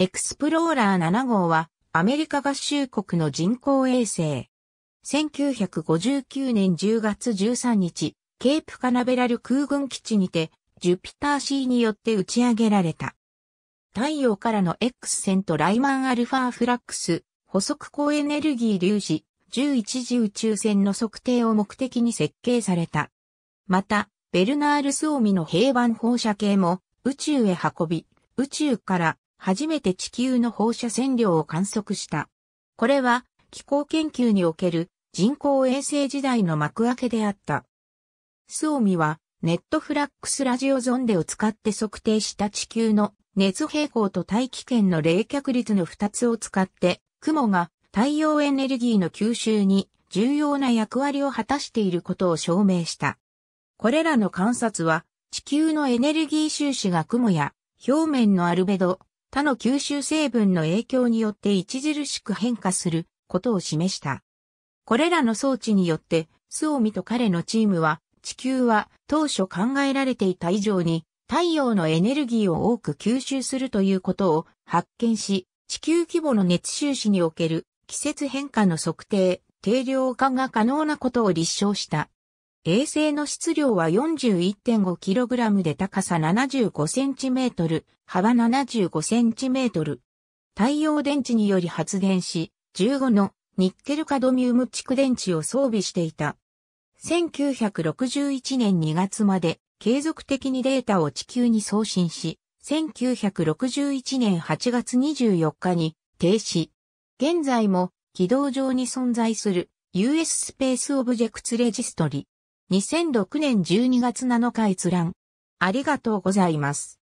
エクスプローラー7号はアメリカ合衆国の人工衛星。1959年10月13日、ケープカナベラル空軍基地にて、ジュピター C によって打ち上げられた。太陽からの X 線とライマンアルファフラックス、補足高エネルギー粒子、11時宇宙船の測定を目的に設計された。また、ベルナール・スオミの平板放射計も宇宙へ運び、宇宙から初めて地球の放射線量を観測した。これは気候研究における人工衛星時代の幕開けであった。スオミはネットフラックスラジオゾンデを使って測定した地球の熱平衡と大気圏の冷却率の2つを使って雲が太陽エネルギーの吸収に重要な役割を果たしていることを証明した。これらの観察は地球のエネルギー収支が雲や表面のアルベド、他の吸収成分の影響によって著しく変化することを示した。これらの装置によって、スオミと彼のチームは、地球は当初考えられていた以上に太陽のエネルギーを多く吸収するということを発見し、地球規模の熱収支における季節変化の測定、定量化が可能なことを立証した。衛星の質量は 41.5kg で高さ 75cm、幅 75cm。太陽電池により発電し、15のニッケルカドミウム蓄電池を装備していた。1961年2月まで継続的にデータを地球に送信し、1961年8月24日に停止。現在も軌道上に存在する US スペースオブジェクツレジストリ。2006年12月7日閲覧。ありがとうございます。